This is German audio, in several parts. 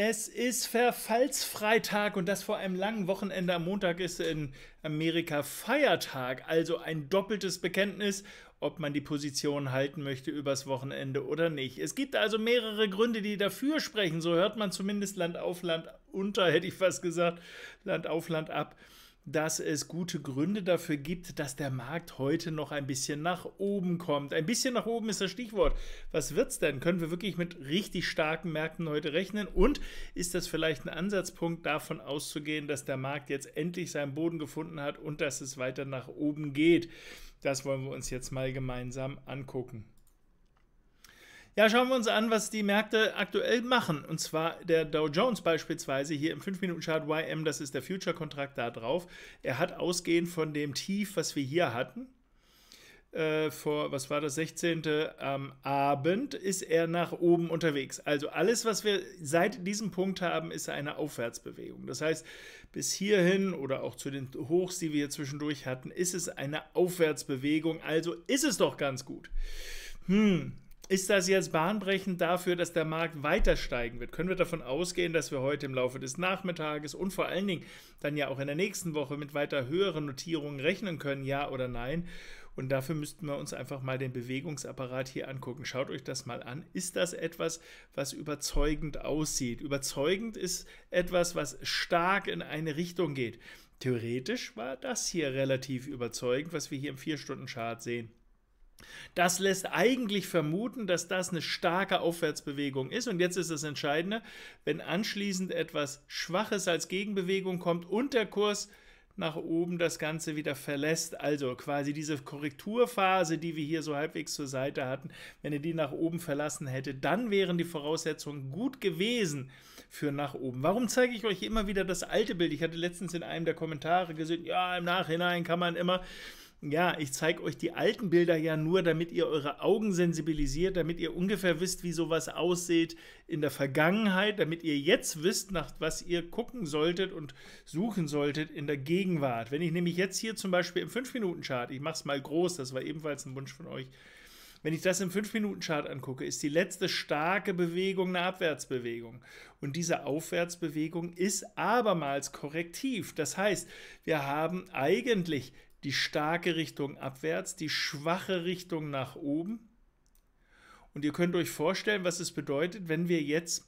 Es ist Verfallsfreitag und das vor einem langen Wochenende. Am Montag ist in Amerika Feiertag, also ein doppeltes Bekenntnis, ob man die Position halten möchte übers Wochenende oder nicht. Es gibt also mehrere Gründe, die dafür sprechen. So hört man zumindest Land auf Land unter, hätte ich fast gesagt, Land auf Land ab dass es gute Gründe dafür gibt, dass der Markt heute noch ein bisschen nach oben kommt. Ein bisschen nach oben ist das Stichwort. Was wird's denn? Können wir wirklich mit richtig starken Märkten heute rechnen? Und ist das vielleicht ein Ansatzpunkt davon auszugehen, dass der Markt jetzt endlich seinen Boden gefunden hat und dass es weiter nach oben geht? Das wollen wir uns jetzt mal gemeinsam angucken. Ja, schauen wir uns an, was die Märkte aktuell machen. Und zwar der Dow Jones beispielsweise hier im 5-Minuten-Chart YM, das ist der Future-Kontrakt da drauf. Er hat ausgehend von dem Tief, was wir hier hatten, äh, vor, was war das, 16. am Abend, ist er nach oben unterwegs. Also alles, was wir seit diesem Punkt haben, ist eine Aufwärtsbewegung. Das heißt, bis hierhin oder auch zu den Hochs, die wir hier zwischendurch hatten, ist es eine Aufwärtsbewegung. Also ist es doch ganz gut. Hm, ist das jetzt bahnbrechend dafür, dass der Markt weiter steigen wird? Können wir davon ausgehen, dass wir heute im Laufe des Nachmittages und vor allen Dingen dann ja auch in der nächsten Woche mit weiter höheren Notierungen rechnen können, ja oder nein? Und dafür müssten wir uns einfach mal den Bewegungsapparat hier angucken. Schaut euch das mal an. Ist das etwas, was überzeugend aussieht? Überzeugend ist etwas, was stark in eine Richtung geht. Theoretisch war das hier relativ überzeugend, was wir hier im 4-Stunden-Chart sehen. Das lässt eigentlich vermuten, dass das eine starke Aufwärtsbewegung ist. Und jetzt ist das Entscheidende, wenn anschließend etwas Schwaches als Gegenbewegung kommt und der Kurs nach oben das Ganze wieder verlässt. Also quasi diese Korrekturphase, die wir hier so halbwegs zur Seite hatten, wenn er die nach oben verlassen hätte, dann wären die Voraussetzungen gut gewesen für nach oben. Warum zeige ich euch immer wieder das alte Bild? Ich hatte letztens in einem der Kommentare gesehen, ja, im Nachhinein kann man immer ja, ich zeige euch die alten Bilder ja nur, damit ihr eure Augen sensibilisiert, damit ihr ungefähr wisst, wie sowas aussieht in der Vergangenheit, damit ihr jetzt wisst, nach was ihr gucken solltet und suchen solltet in der Gegenwart. Wenn ich nämlich jetzt hier zum Beispiel im 5-Minuten-Chart, ich mache es mal groß, das war ebenfalls ein Wunsch von euch, wenn ich das im 5-Minuten-Chart angucke, ist die letzte starke Bewegung eine Abwärtsbewegung. Und diese Aufwärtsbewegung ist abermals korrektiv. Das heißt, wir haben eigentlich die starke Richtung abwärts, die schwache Richtung nach oben. Und ihr könnt euch vorstellen, was es bedeutet, wenn wir jetzt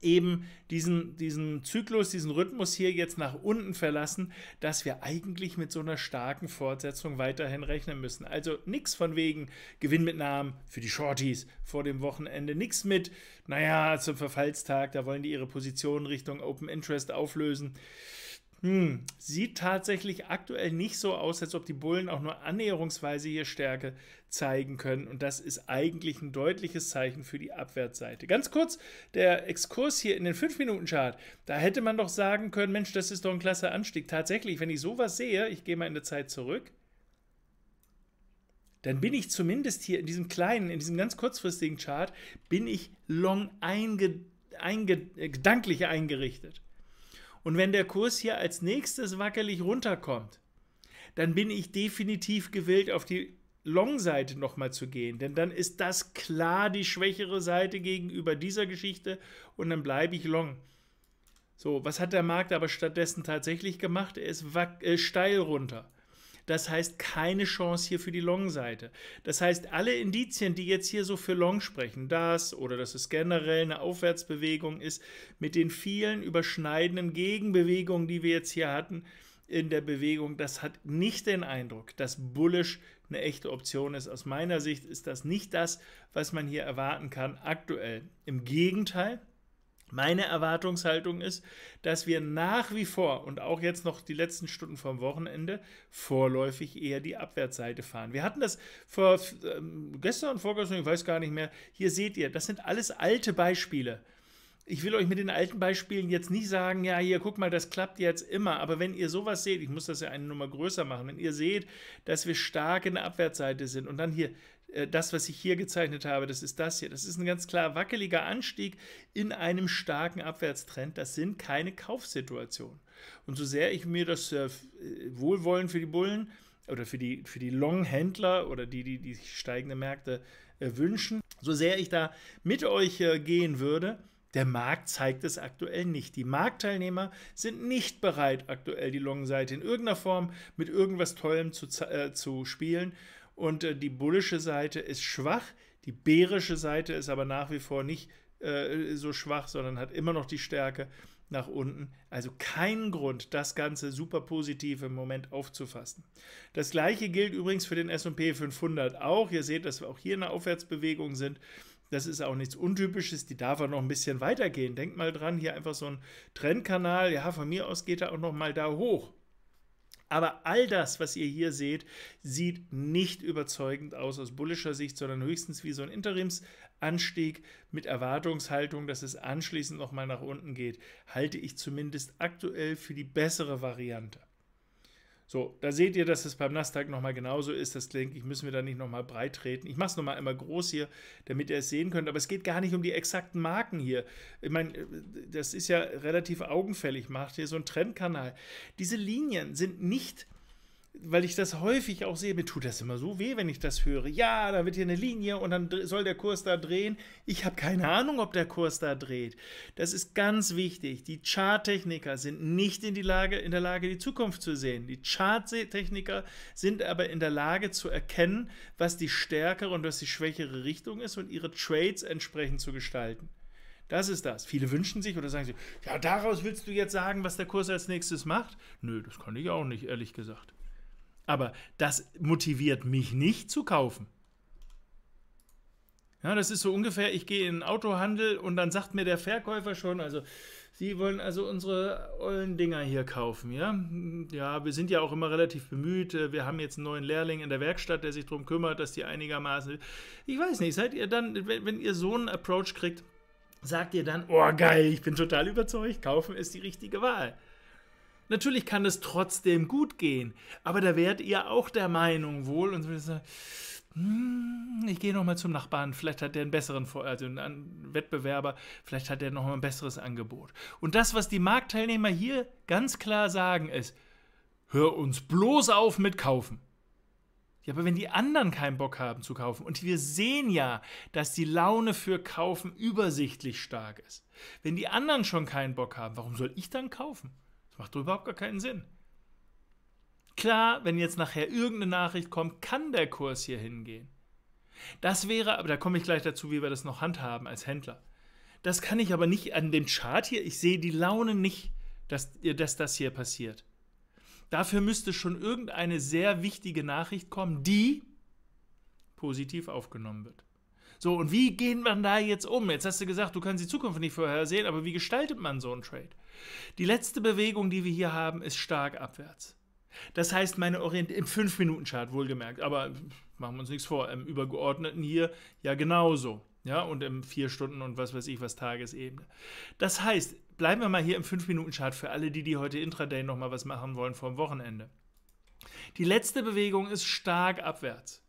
eben diesen, diesen Zyklus, diesen Rhythmus hier jetzt nach unten verlassen, dass wir eigentlich mit so einer starken Fortsetzung weiterhin rechnen müssen. Also nichts von wegen Gewinnmitnahmen für die Shorties vor dem Wochenende, nichts mit, naja, zum Verfallstag, da wollen die ihre Position Richtung Open Interest auflösen. Hm, sieht tatsächlich aktuell nicht so aus, als ob die Bullen auch nur annäherungsweise hier Stärke zeigen können. Und das ist eigentlich ein deutliches Zeichen für die Abwärtsseite. Ganz kurz, der Exkurs hier in den 5-Minuten-Chart, da hätte man doch sagen können, Mensch, das ist doch ein klasse Anstieg. Tatsächlich, wenn ich sowas sehe, ich gehe mal in der Zeit zurück, dann bin ich zumindest hier in diesem kleinen, in diesem ganz kurzfristigen Chart, bin ich long einge, einge, äh, gedanklich eingerichtet. Und wenn der Kurs hier als nächstes wackelig runterkommt, dann bin ich definitiv gewillt, auf die Long-Seite nochmal zu gehen, denn dann ist das klar die schwächere Seite gegenüber dieser Geschichte und dann bleibe ich long. So, was hat der Markt aber stattdessen tatsächlich gemacht? Er ist äh, steil runter. Das heißt, keine Chance hier für die Long-Seite. Das heißt, alle Indizien, die jetzt hier so für Long sprechen, das oder dass es generell eine Aufwärtsbewegung ist, mit den vielen überschneidenden Gegenbewegungen, die wir jetzt hier hatten, in der Bewegung, das hat nicht den Eindruck, dass Bullish eine echte Option ist. Aus meiner Sicht ist das nicht das, was man hier erwarten kann aktuell. Im Gegenteil, meine Erwartungshaltung ist, dass wir nach wie vor und auch jetzt noch die letzten Stunden vom Wochenende vorläufig eher die Abwärtsseite fahren. Wir hatten das vor ähm, gestern und vorgestern, ich weiß gar nicht mehr. Hier seht ihr, das sind alles alte Beispiele. Ich will euch mit den alten Beispielen jetzt nicht sagen, ja, hier, guck mal, das klappt jetzt immer. Aber wenn ihr sowas seht, ich muss das ja eine Nummer größer machen, wenn ihr seht, dass wir stark in der Abwärtsseite sind und dann hier äh, das, was ich hier gezeichnet habe, das ist das hier. Das ist ein ganz klar wackeliger Anstieg in einem starken Abwärtstrend. Das sind keine Kaufsituationen. Und so sehr ich mir das äh, Wohlwollen für die Bullen oder für die, für die Long-Händler oder die, die, die steigende Märkte äh, wünschen, so sehr ich da mit euch äh, gehen würde, der Markt zeigt es aktuell nicht. Die Marktteilnehmer sind nicht bereit, aktuell die Long-Seite in irgendeiner Form mit irgendwas Tollem zu, äh, zu spielen. Und äh, die bullische Seite ist schwach, die bärische Seite ist aber nach wie vor nicht äh, so schwach, sondern hat immer noch die Stärke nach unten. Also kein Grund, das Ganze super positiv im Moment aufzufassen. Das gleiche gilt übrigens für den SP 500 auch. Ihr seht, dass wir auch hier in der Aufwärtsbewegung sind. Das ist auch nichts Untypisches, die darf auch noch ein bisschen weitergehen. Denkt mal dran, hier einfach so ein Trendkanal. Ja, von mir aus geht er auch noch mal da hoch. Aber all das, was ihr hier seht, sieht nicht überzeugend aus aus bullischer Sicht, sondern höchstens wie so ein Interimsanstieg mit Erwartungshaltung, dass es anschließend nochmal nach unten geht, halte ich zumindest aktuell für die bessere Variante. So, da seht ihr, dass es beim Nasdaq nochmal genauso ist. Das denke ich, müssen wir da nicht nochmal breit treten. Ich mache es nochmal immer groß hier, damit ihr es sehen könnt. Aber es geht gar nicht um die exakten Marken hier. Ich meine, äh, das ist ja relativ augenfällig. Macht hier so ein Trendkanal. Diese Linien sind nicht weil ich das häufig auch sehe, mir tut das immer so weh, wenn ich das höre. Ja, da wird hier eine Linie und dann soll der Kurs da drehen. Ich habe keine Ahnung, ob der Kurs da dreht. Das ist ganz wichtig. Die Charttechniker sind nicht in, die Lage, in der Lage, die Zukunft zu sehen. Die Charttechniker sind aber in der Lage zu erkennen, was die stärkere und was die schwächere Richtung ist und ihre Trades entsprechend zu gestalten. Das ist das. Viele wünschen sich oder sagen sich, ja, daraus willst du jetzt sagen, was der Kurs als nächstes macht? Nö, das kann ich auch nicht, ehrlich gesagt. Aber das motiviert mich nicht zu kaufen. Ja, das ist so ungefähr, ich gehe in den Autohandel und dann sagt mir der Verkäufer schon, also Sie wollen also unsere ollen Dinger hier kaufen, ja? Ja, wir sind ja auch immer relativ bemüht. Äh, wir haben jetzt einen neuen Lehrling in der Werkstatt, der sich darum kümmert, dass die einigermaßen. Ich weiß nicht, seid ihr dann, wenn, wenn ihr so einen Approach kriegt, sagt ihr dann, oh geil, ich bin total überzeugt, kaufen ist die richtige Wahl. Natürlich kann es trotzdem gut gehen, aber da wärt ihr auch der Meinung wohl und würdet sagen, hm, ich gehe nochmal zum Nachbarn, vielleicht hat der einen besseren, also einen Wettbewerber, vielleicht hat der nochmal ein besseres Angebot. Und das, was die Marktteilnehmer hier ganz klar sagen, ist, hör uns bloß auf mit Kaufen. Ja, aber wenn die anderen keinen Bock haben zu kaufen, und wir sehen ja, dass die Laune für Kaufen übersichtlich stark ist. Wenn die anderen schon keinen Bock haben, warum soll ich dann kaufen? Macht doch überhaupt gar keinen Sinn. Klar, wenn jetzt nachher irgendeine Nachricht kommt, kann der Kurs hier hingehen. Das wäre, aber da komme ich gleich dazu, wie wir das noch handhaben als Händler. Das kann ich aber nicht an dem Chart hier, ich sehe die Laune nicht, dass, äh, dass das hier passiert. Dafür müsste schon irgendeine sehr wichtige Nachricht kommen, die positiv aufgenommen wird. So, und wie gehen man da jetzt um? Jetzt hast du gesagt, du kannst die Zukunft nicht vorhersehen, aber wie gestaltet man so einen Trade? Die letzte Bewegung, die wir hier haben, ist stark abwärts. Das heißt, meine Orientierung im 5-Minuten-Chart wohlgemerkt, aber machen wir uns nichts vor, im Übergeordneten hier ja genauso. Ja, und im 4 Stunden und was weiß ich was Tagesebene. Das heißt, bleiben wir mal hier im 5-Minuten-Chart für alle, die, die heute Intraday nochmal was machen wollen vor dem Wochenende. Die letzte Bewegung ist stark abwärts.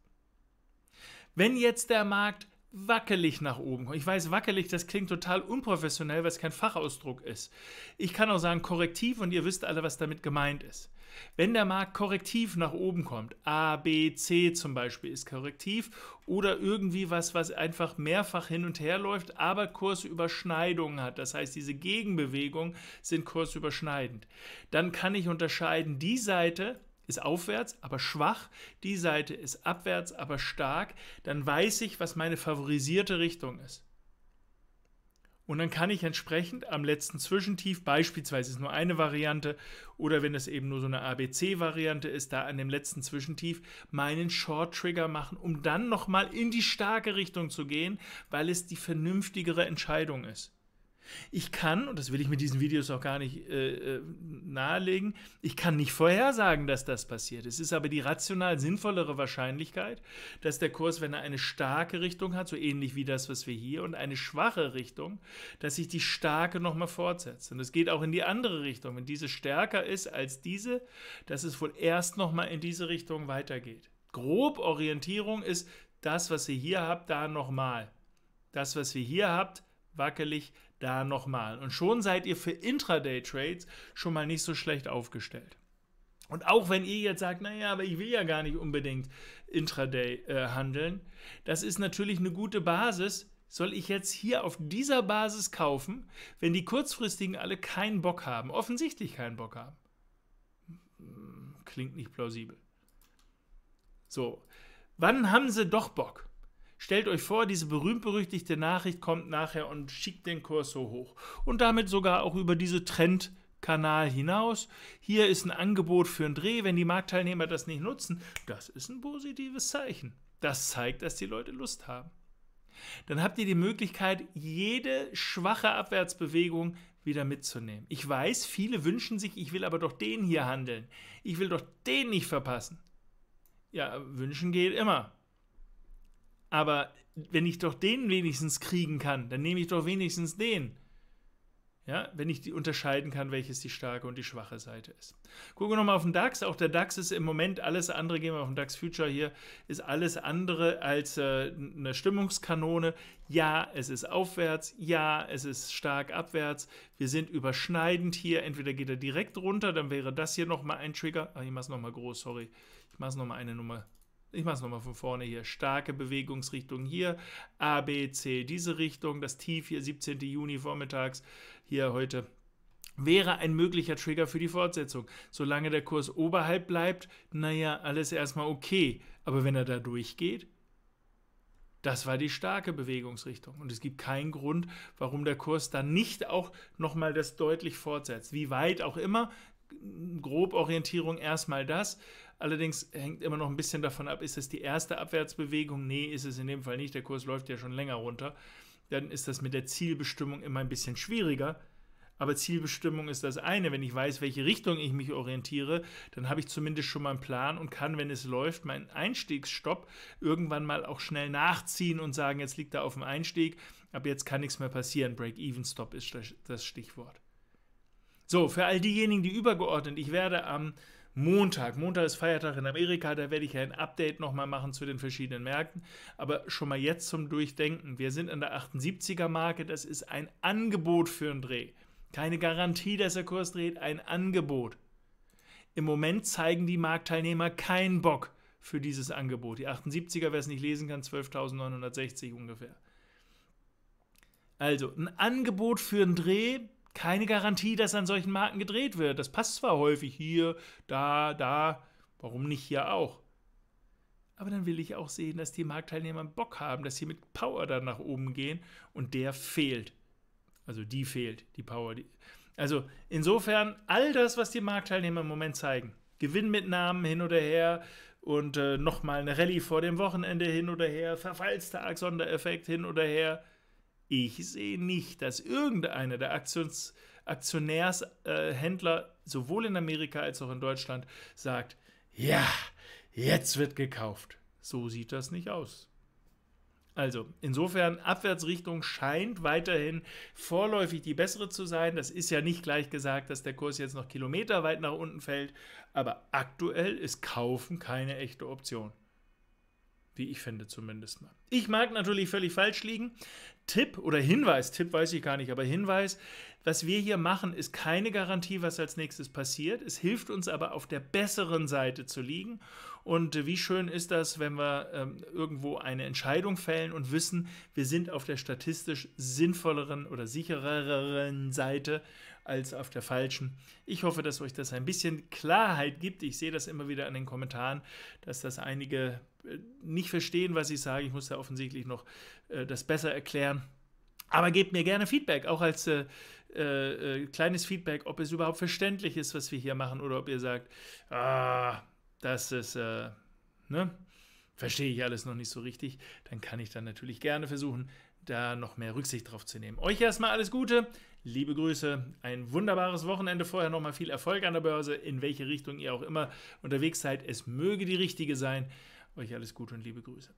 Wenn jetzt der Markt wackelig nach oben kommen. Ich weiß, wackelig, das klingt total unprofessionell, weil es kein Fachausdruck ist. Ich kann auch sagen korrektiv und ihr wisst alle, was damit gemeint ist. Wenn der Markt korrektiv nach oben kommt, A, B, C zum Beispiel ist korrektiv oder irgendwie was, was einfach mehrfach hin und her läuft, aber Kursüberschneidungen hat, das heißt, diese Gegenbewegungen sind kursüberschneidend, dann kann ich unterscheiden die Seite, ist aufwärts, aber schwach, die Seite ist abwärts, aber stark, dann weiß ich, was meine favorisierte Richtung ist. Und dann kann ich entsprechend am letzten Zwischentief, beispielsweise ist nur eine Variante, oder wenn es eben nur so eine ABC-Variante ist, da an dem letzten Zwischentief meinen Short-Trigger machen, um dann nochmal in die starke Richtung zu gehen, weil es die vernünftigere Entscheidung ist. Ich kann, und das will ich mit diesen Videos auch gar nicht äh, äh, nahelegen, ich kann nicht vorhersagen, dass das passiert. Es ist aber die rational sinnvollere Wahrscheinlichkeit, dass der Kurs, wenn er eine starke Richtung hat, so ähnlich wie das, was wir hier, und eine schwache Richtung, dass sich die starke nochmal fortsetzt. Und es geht auch in die andere Richtung. Wenn diese stärker ist als diese, dass es wohl erst nochmal in diese Richtung weitergeht. Grob Orientierung ist das, was ihr hier habt, da nochmal. Das, was ihr hier habt, wackelig, da nochmal. Und schon seid ihr für Intraday-Trades schon mal nicht so schlecht aufgestellt. Und auch wenn ihr jetzt sagt, naja, aber ich will ja gar nicht unbedingt Intraday äh, handeln, das ist natürlich eine gute Basis. Soll ich jetzt hier auf dieser Basis kaufen, wenn die kurzfristigen alle keinen Bock haben, offensichtlich keinen Bock haben? Hm, klingt nicht plausibel. So, wann haben sie doch Bock? Stellt euch vor, diese berühmt-berüchtigte Nachricht kommt nachher und schickt den Kurs so hoch. Und damit sogar auch über diese Trend- Kanal hinaus. Hier ist ein Angebot für einen Dreh. Wenn die Marktteilnehmer das nicht nutzen, das ist ein positives Zeichen. Das zeigt, dass die Leute Lust haben. Dann habt ihr die Möglichkeit, jede schwache Abwärtsbewegung wieder mitzunehmen. Ich weiß, viele wünschen sich, ich will aber doch den hier handeln. Ich will doch den nicht verpassen. Ja, wünschen geht immer. Aber wenn ich doch den wenigstens kriegen kann, dann nehme ich doch wenigstens den. Ja, wenn ich die unterscheiden kann, welches die starke und die schwache Seite ist. Gucken wir nochmal auf den DAX. Auch der DAX ist im Moment alles andere, gehen wir auf den DAX Future hier, ist alles andere als äh, eine Stimmungskanone. Ja, es ist aufwärts. Ja, es ist stark abwärts. Wir sind überschneidend hier. Entweder geht er direkt runter, dann wäre das hier nochmal ein Trigger. Ach, ich mache es nochmal groß, sorry. Ich mache es nochmal eine Nummer ich mache es nochmal von vorne hier, starke Bewegungsrichtung hier, A, B, C, diese Richtung, das Tief hier, 17. Juni vormittags, hier heute wäre ein möglicher Trigger für die Fortsetzung. Solange der Kurs oberhalb bleibt, naja, alles erstmal okay. Aber wenn er da durchgeht, das war die starke Bewegungsrichtung. Und es gibt keinen Grund, warum der Kurs dann nicht auch nochmal das deutlich fortsetzt. Wie weit auch immer, grob Orientierung erstmal das. Allerdings hängt immer noch ein bisschen davon ab, ist es die erste Abwärtsbewegung? Nee, ist es in dem Fall nicht. Der Kurs läuft ja schon länger runter. Dann ist das mit der Zielbestimmung immer ein bisschen schwieriger. Aber Zielbestimmung ist das eine. Wenn ich weiß, welche Richtung ich mich orientiere, dann habe ich zumindest schon mal einen Plan und kann, wenn es läuft, meinen Einstiegsstopp irgendwann mal auch schnell nachziehen und sagen, jetzt liegt er auf dem Einstieg, ab jetzt kann nichts mehr passieren. Break-Even-Stop ist das Stichwort. So, für all diejenigen, die übergeordnet, ich werde am Montag. Montag ist Feiertag in Amerika, da werde ich ein Update nochmal machen zu den verschiedenen Märkten. Aber schon mal jetzt zum Durchdenken. Wir sind an der 78er Marke, das ist ein Angebot für einen Dreh. Keine Garantie, dass der Kurs dreht, ein Angebot. Im Moment zeigen die Marktteilnehmer keinen Bock für dieses Angebot. Die 78er, wer es nicht lesen kann, 12.960 ungefähr. Also ein Angebot für einen Dreh keine Garantie, dass an solchen Marken gedreht wird. Das passt zwar häufig hier, da, da, warum nicht hier auch? Aber dann will ich auch sehen, dass die Marktteilnehmer Bock haben, dass sie mit Power dann nach oben gehen und der fehlt. Also die fehlt, die Power. Die also insofern all das, was die Marktteilnehmer im Moment zeigen. Gewinnmitnahmen hin oder her und äh, nochmal eine Rallye vor dem Wochenende hin oder her, Verfallstag, Sondereffekt hin oder her. Ich sehe nicht, dass irgendeiner der Aktions Aktionärshändler äh, sowohl in Amerika als auch in Deutschland sagt, ja, jetzt wird gekauft. So sieht das nicht aus. Also, insofern, Abwärtsrichtung scheint weiterhin vorläufig die bessere zu sein. Das ist ja nicht gleich gesagt, dass der Kurs jetzt noch kilometerweit nach unten fällt, aber aktuell ist Kaufen keine echte Option wie ich finde zumindest mal. Ich mag natürlich völlig falsch liegen. Tipp oder Hinweis, Tipp weiß ich gar nicht, aber Hinweis, was wir hier machen, ist keine Garantie, was als nächstes passiert. Es hilft uns aber auf der besseren Seite zu liegen. Und äh, wie schön ist das, wenn wir ähm, irgendwo eine Entscheidung fällen und wissen, wir sind auf der statistisch sinnvolleren oder sichereren Seite als auf der falschen. Ich hoffe, dass euch das ein bisschen Klarheit gibt. Ich sehe das immer wieder an den Kommentaren, dass das einige nicht verstehen, was ich sage. Ich muss da offensichtlich noch äh, das besser erklären. Aber gebt mir gerne Feedback, auch als äh, äh, äh kleines Feedback, ob es überhaupt verständlich ist, was wir hier machen, oder ob ihr sagt, ah, das ist, äh, ne, verstehe ich alles noch nicht so richtig. Dann kann ich dann natürlich gerne versuchen, da noch mehr Rücksicht drauf zu nehmen. Euch erstmal alles Gute, liebe Grüße, ein wunderbares Wochenende vorher, nochmal viel Erfolg an der Börse, in welche Richtung ihr auch immer unterwegs seid. Es möge die richtige sein. Euch alles Gute und liebe Grüße.